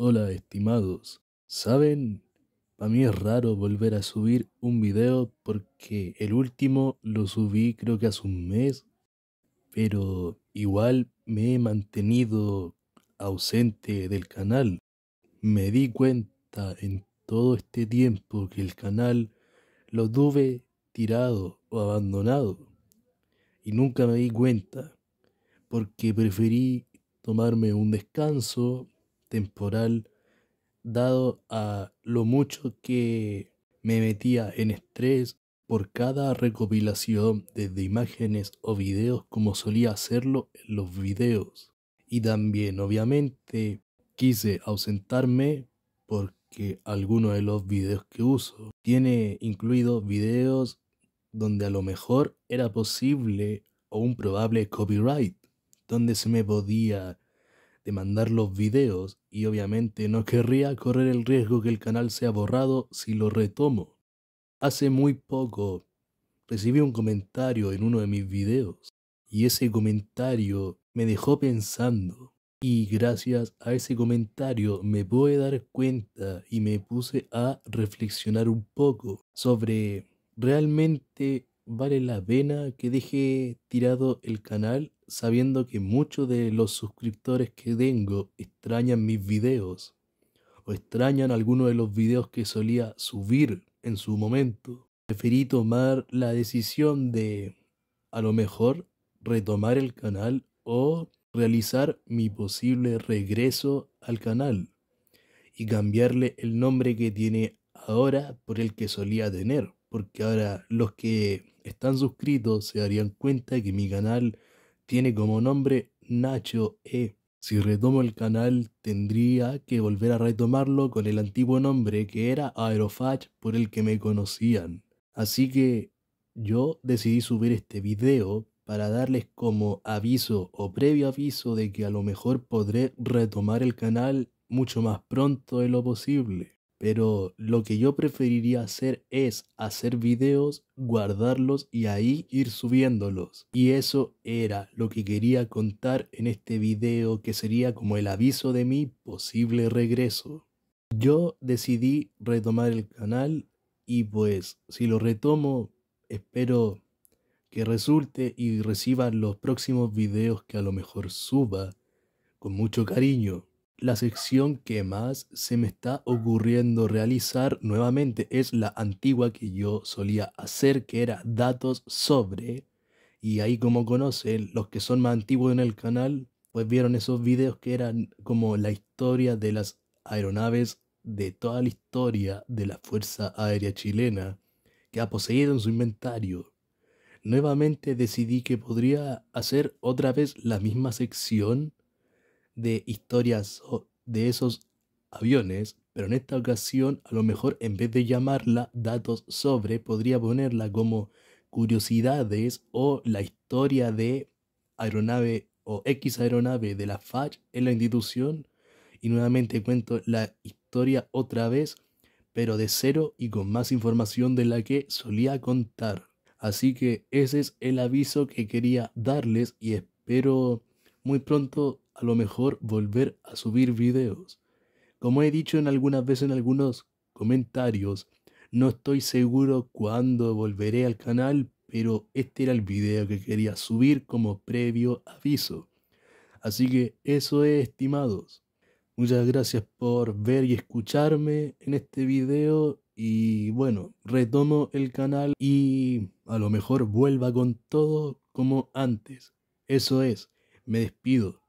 Hola estimados, ¿saben? Para mí es raro volver a subir un video porque el último lo subí creo que hace un mes, pero igual me he mantenido ausente del canal. Me di cuenta en todo este tiempo que el canal lo tuve tirado o abandonado y nunca me di cuenta porque preferí tomarme un descanso temporal, dado a lo mucho que me metía en estrés por cada recopilación de imágenes o videos como solía hacerlo en los videos. Y también, obviamente, quise ausentarme porque alguno de los videos que uso tiene incluidos videos donde a lo mejor era posible o un probable copyright, donde se me podía mandar los videos y obviamente no querría correr el riesgo que el canal sea borrado si lo retomo. Hace muy poco recibí un comentario en uno de mis videos y ese comentario me dejó pensando y gracias a ese comentario me pude dar cuenta y me puse a reflexionar un poco sobre realmente vale la pena que deje tirado el canal sabiendo que muchos de los suscriptores que tengo extrañan mis videos o extrañan algunos de los videos que solía subir en su momento. Preferí tomar la decisión de a lo mejor retomar el canal o realizar mi posible regreso al canal y cambiarle el nombre que tiene ahora por el que solía tener porque ahora los que están suscritos se darían cuenta que mi canal tiene como nombre Nacho E. Si retomo el canal tendría que volver a retomarlo con el antiguo nombre que era Aerofatch por el que me conocían. Así que yo decidí subir este video para darles como aviso o previo aviso de que a lo mejor podré retomar el canal mucho más pronto de lo posible. Pero lo que yo preferiría hacer es hacer videos, guardarlos y ahí ir subiéndolos. Y eso era lo que quería contar en este video que sería como el aviso de mi posible regreso. Yo decidí retomar el canal y pues si lo retomo espero que resulte y reciban los próximos videos que a lo mejor suba con mucho cariño la sección que más se me está ocurriendo realizar nuevamente es la antigua que yo solía hacer, que era datos sobre. Y ahí como conocen, los que son más antiguos en el canal, pues vieron esos videos que eran como la historia de las aeronaves de toda la historia de la Fuerza Aérea Chilena, que ha poseído en su inventario. Nuevamente decidí que podría hacer otra vez la misma sección de historias de esos aviones, pero en esta ocasión a lo mejor en vez de llamarla datos sobre, podría ponerla como curiosidades o la historia de aeronave o X aeronave de la FACH en la institución. Y nuevamente cuento la historia otra vez, pero de cero y con más información de la que solía contar. Así que ese es el aviso que quería darles y espero muy pronto a lo mejor volver a subir videos. Como he dicho en algunas veces en algunos comentarios, no estoy seguro cuándo volveré al canal, pero este era el video que quería subir como previo aviso. Así que eso es, estimados. Muchas gracias por ver y escucharme en este video y bueno, retomo el canal y a lo mejor vuelva con todo como antes. Eso es, me despido.